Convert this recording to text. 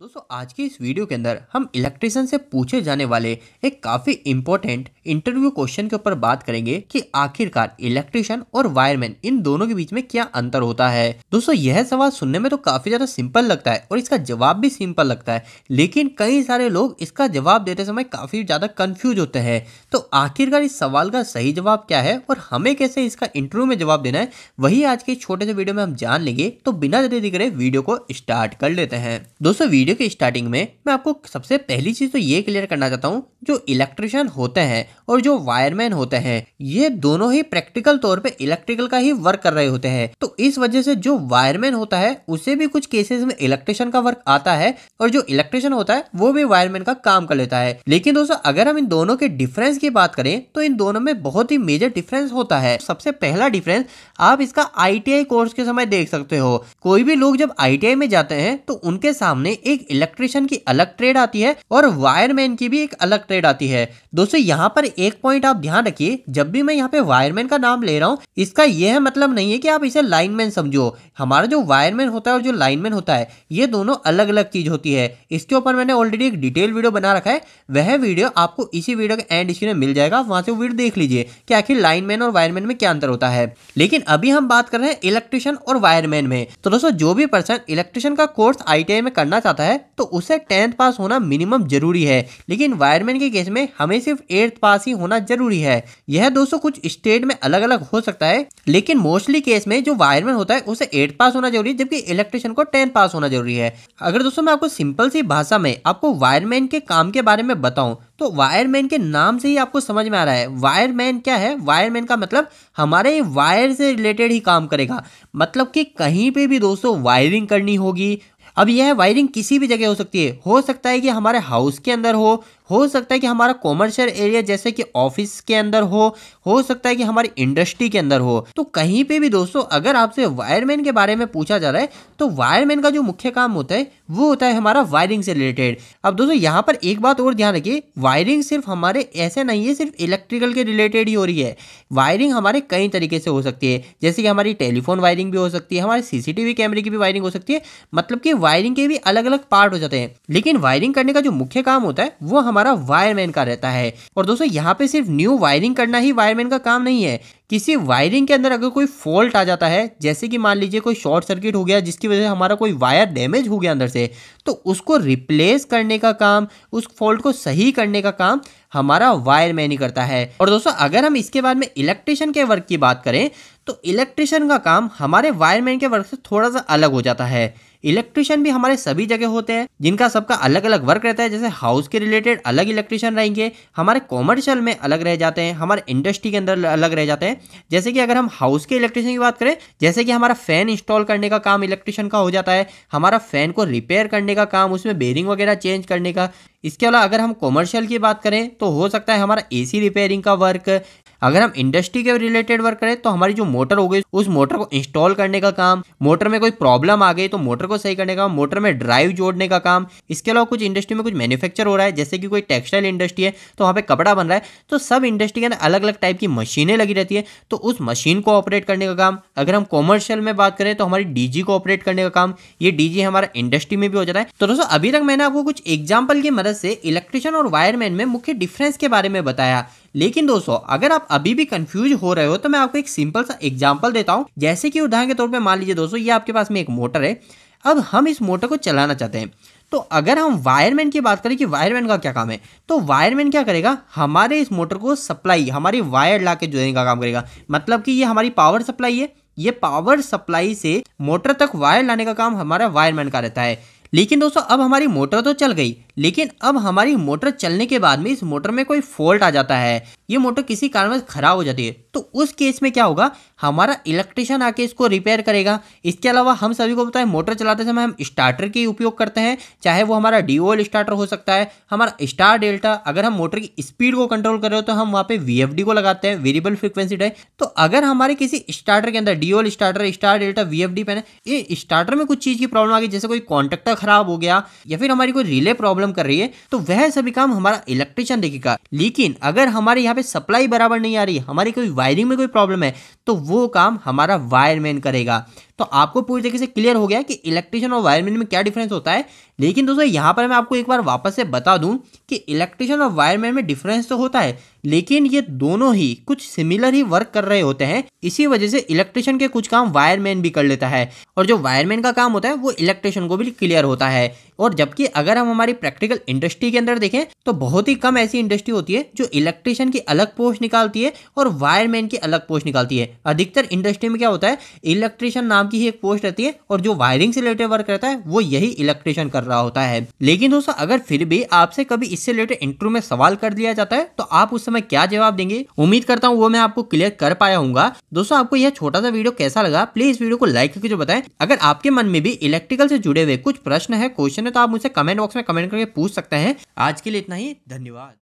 दोस्तों आज के इस वीडियो के अंदर हम इलेक्ट्रिशियन से पूछे जाने वाले एक काफ़ी इम्पोर्टेंट इंटरव्यू क्वेश्चन के ऊपर बात करेंगे कि आखिरकार इलेक्ट्रिशियन और वायरमैन इन दोनों के बीच में क्या अंतर होता है दोस्तों यह सवाल सुनने में तो काफ़ी ज़्यादा सिंपल लगता है और इसका जवाब भी सिंपल लगता है लेकिन कई सारे लोग इसका जवाब देते समय काफ़ी ज़्यादा कन्फ्यूज होते हैं तो आखिरकार इस सवाल का सही जवाब क्या है और हमें कैसे इसका इंटरव्यू में जवाब देना है वही आज के छोटे से वीडियो में हम जान लेंगे तो बिना जल्दी करे वीडियो को स्टार्ट कर लेते हैं दोस्तों वीडियो के स्टार्टिंग में मैं आपको सबसे पहली चीज़ तो ये क्लियर करना चाहता हूँ जो इलेक्ट्रिशियन होते हैं और जो वायरमैन होते हैं ये दोनों ही प्रैक्टिकल तौर पे इलेक्ट्रिकल का ही वर्क कर रहे होते हैं तो इस वजह से जो वायरमैन होता है उसे भी कुछ केसेस में इलेक्ट्रिशियन का वर्क आता है और जो इलेक्ट्रिशियन होता है वो भी वायरमैन का काम कर लेता है लेकिन दोस्तों अगर हम इन दोनों के डिफरेंस की बात करें तो इन दोनों में बहुत ही मेजर डिफरेंस होता है सबसे पहला डिफरेंस आप इसका आई कोर्स के समय देख सकते हो कोई भी लोग जब आई में जाते हैं तो उनके सामने एक एक इलेक्ट्रिशियन की अलग ट्रेड आती है और वायरमैन की भी एक अलग ट्रेड आती है दोस्तों यहाँ पर एक पॉइंट आप ध्यान रखिए जब भी मैं यहाँ पे वायरमैन का नाम ले रहा हूँ इसका यह मतलब नहीं है कि आप इसे लाइनमैन समझो हमारा जो वायरमैन होता है और जो लाइनमैन होता है ये दोनों अलग अलग चीज होती है इसके ऊपर मैंने ऑलरेडी एक डिटेल वीडियो बना रखा है वह वीडियो आपको इसी वीडियो के एंड स्क्रीन में मिल जाएगा वहां से वीडियो देख लीजिए कि आखिर लाइनमैन और वायरमैन में क्या अंतर होता है लेकिन अभी हम बात कर रहे हैं इलेक्ट्रिशियन और वायरमैन में तो दोस्तों जो भी पर्सन इलेक्ट्रिशियन का कोर्स आई में करना चाहता है है तो उसे टेंथ पास होना मिनिमम जरूरी है लेकिन वायरमैन के केस में हमें सिर्फ एट्थ पास ही होना जरूरी है यह दोस्तों कुछ स्टेट में अलग अलग हो सकता है लेकिन मोस्टली केस में जो वायरमैन होता है उसे एट्थ पास होना जरूरी है जबकि इलेक्ट्रिशियन को टेंथ पास होना जरूरी है अगर दोस्तों मैं आपको सिंपल सी भाषा में आपको वायरमैन के काम के बारे में बताऊँ तो वायरमैन के नाम से ही आपको समझ में आ रहा है वायरमैन क्या है वायरमैन का मतलब हमारे वायर से रिलेटेड ही काम करेगा मतलब कि कहीं पे भी दोस्तों वायरिंग करनी होगी अब यह वायरिंग किसी भी जगह हो सकती है हो सकता है कि हमारे हाउस के अंदर हो हो सकता है कि हमारा कॉमर्शियल एरिया जैसे कि ऑफिस के अंदर हो हो सकता है कि हमारी इंडस्ट्री के अंदर हो तो कहीं पे भी दोस्तों अगर आपसे वायरमैन के बारे में पूछा जा रहा है तो वायरमैन का जो मुख्य काम होता है वो होता है हमारा वायरिंग से रिलेटेड अब दोस्तों यहाँ पर एक बात और ध्यान रखिए वायरिंग सिर्फ हमारे ऐसे नहीं है सिर्फ इलेक्ट्रिकल के रिलेटेड ही हो रही है वायरिंग हमारे कई तरीके से हो सकती है जैसे कि हमारी टेलीफोन वायरिंग भी हो सकती है हमारे सीसीटीवी कैमरे की भी वायरिंग हो सकती है मतलब कि वायरिंग के भी अलग अलग पार्ट हो जाते हैं लेकिन वायरिंग करने का जो मुख्य काम होता है वो हमारे हमारा वायरमैन का रहता है और दोस्तों यहाँ पे सिर्फ न्यू वायरिंग करना ही वायरमैन का काम नहीं है किसी वायरिंग के अंदर अगर कोई फॉल्ट आ जाता है जैसे कि मान लीजिए कोई शॉर्ट सर्किट हो गया जिसकी वजह से हमारा कोई वायर डैमेज हो गया अंदर से तो उसको रिप्लेस करने का काम उस फॉल्ट को सही करने का काम हमारा वायर मैन ही करता है और दोस्तों अगर हम इसके बाद में इलेक्ट्रिशियन के वर्क की बात करें तो इलेक्ट्रिशियन का काम हमारे वायरमैन के वर्क से थोड़ा सा अलग हो जाता है इलेक्ट्रिशियन भी हमारे सभी जगह होते हैं जिनका सबका अलग अलग वर्क रहता है जैसे हाउस के रिलेटेड अलग इलेक्ट्रिशियन रहेंगे हमारे कॉमर्शियल में अलग रह जाते हैं हमारे इंडस्ट्री के अंदर अलग रह जाते हैं जैसे कि अगर हम हाउस के इलेक्ट्रिशियन की बात करें जैसे कि हमारा फैन इंस्टॉल करने का काम इलेक्ट्रिशियन का हो जाता है हमारा फैन को रिपेयर करने का काम उसमें बेरिंग वगैरह चेंज करने का इसके अलावा अगर हम कॉमर्शियल की बात करें तो हो सकता है हमारा एसी रिपेयरिंग का वर्क अगर हम इंडस्ट्री के रिलेटेड वर्क करें तो हमारी जो मोटर हो गई उस मोटर को इंस्टॉल करने का काम मोटर में कोई प्रॉब्लम आ गई तो मोटर को सही करने का काम मोटर में ड्राइव जोड़ने का काम इसके अलावा कुछ इंडस्ट्री में कुछ मैन्युफैक्चर हो रहा है जैसे कि कोई टेक्सटाइल इंडस्ट्री है तो वहाँ पे कपड़ा बन रहा है तो सब इंडस्ट्री के अंदर अलग अलग टाइप की मशीनें लगी रहती है तो उस मशीन को ऑपरेट करने का काम अगर हम कॉमर्शियल में बात करें तो हमारी डीजी को ऑपरेट करने का काम ये डीजी हमारा इंडस्ट्री में भी हो जाता है तो दोस्तों अभी तक मैंने आपको कुछ एग्जाम्पल की मदद से इलेक्ट्रिशियन और वायरमैन में मुख्य डिफरेंस के बारे में बताया लेकिन दोस्तों अगर आप अभी भी कंफ्यूज हो रहे हो तो मैं आपको एक सिंपल सा एग्जाम्पल देता हूँ जैसे कि उदाहरण के तौर पर मान लीजिए दोस्तों ये आपके पास में एक मोटर है अब हम इस मोटर को चलाना चाहते हैं तो अगर हम वायरमैन की बात करें कि वायरमैन का क्या काम है तो वायरमैन क्या करेगा हमारे इस मोटर को सप्लाई हमारी वायर ला के जोड़ने का काम करेगा मतलब कि ये हमारी पावर सप्लाई है ये पावर सप्लाई से मोटर तक वायर लाने का काम हमारा वायरमैन का रहता है लेकिन दोस्तों अब हमारी मोटर तो चल गई लेकिन अब हमारी मोटर चलने के बाद में इस मोटर में कोई फॉल्ट आ जाता है ये मोटर किसी कारणवश खराब हो जाती है तो उस केस में क्या होगा हमारा इलेक्ट्रिशियन आके इसको रिपेयर करेगा इसके अलावा हम सभी को बताए मोटर चलाते समय हम स्टार्टर की उपयोग करते हैं चाहे वो हमारा डी ओल स्टार्टर हो सकता है हमारा स्टार डेल्टा अगर हम मोटर की स्पीड को कंट्रोल कर रहे हो तो हम वहाँ पे वी को लगाते हैं वेरिएबल फ्रिक्वेंसी डे तो अगर हमारे किसी स्टार्टर के अंदर D OL starter star delta V F D पे ये स्टार्टर में कुछ चीज़ की प्रॉब्लम आ गई जैसे कोई कॉन्टेक्टर खराब हो गया या फिर हमारी कोई रिले प्रॉब्लम काम कर रही है तो वह सभी काम हमारा इलेक्ट्रिशियन देखेगा लेकिन अगर हमारे यहाँ पे सप्लाई बराबर नहीं आ रही हमारी कोई वायरिंग में कोई प्रॉब्लम है तो वो काम हमारा वायरमैन करेगा तो आपको पूरी तरीके से क्लियर हो गया कि इलेक्ट्रिशियन और वायरमैन में क्या डिफरेंस होता है लेकिन दोस्तों यहाँ पर मैं आपको एक बार वापस से बता दूँ कि इलेक्ट्रिशियन और वायरमैन में डिफरेंस तो होता है लेकिन ये दोनों ही कुछ सिमिलर ही वर्क कर रहे होते हैं इसी वजह से इलेक्ट्रिशियन के कुछ काम वायरमैन भी कर लेता है और जो वायरमैन का काम होता है वो इलेक्ट्रिशियन को भी क्लियर होता है और जबकि अगर हम हमारी प्रैक्टिकल इंडस्ट्री के अंदर देखें तो बहुत ही कम ऐसी इंडस्ट्री होती है जो इलेक्ट्रिशियन की अलग पोस्ट निकालती है और वायरमैन की अलग पोस्ट निकालती है अधिकतर इंडस्ट्री में क्या होता है इलेक्ट्रिशियन नाम की ही एक पोस्ट रहती है और जो वायरिंग से रिलेटेड वर्क रहता है वो यही इलेक्ट्रिशियन कर रहा होता है लेकिन दोस्तों अगर फिर भी आपसे कभी इससे रिलेटेड इंटरव्यू में सवाल कर दिया जाता है तो आप उस समय क्या जवाब देंगे उम्मीद करता हूँ वो मैं आपको क्लियर कर पाया हूँ दोस्तों आपको यह छोटा सा वीडियो कैसा लगा प्लीज वीडियो को लाइक करके जो बताए अगर आपके मन में भी इलेक्ट्रिकल से जुड़े हुए कुछ प्रश्न है क्वेश्चन है तो आप मुझसे कमेंट बॉक्स में कमेंट करके पूछ सकते हैं आज के लिए इतना ही धन्यवाद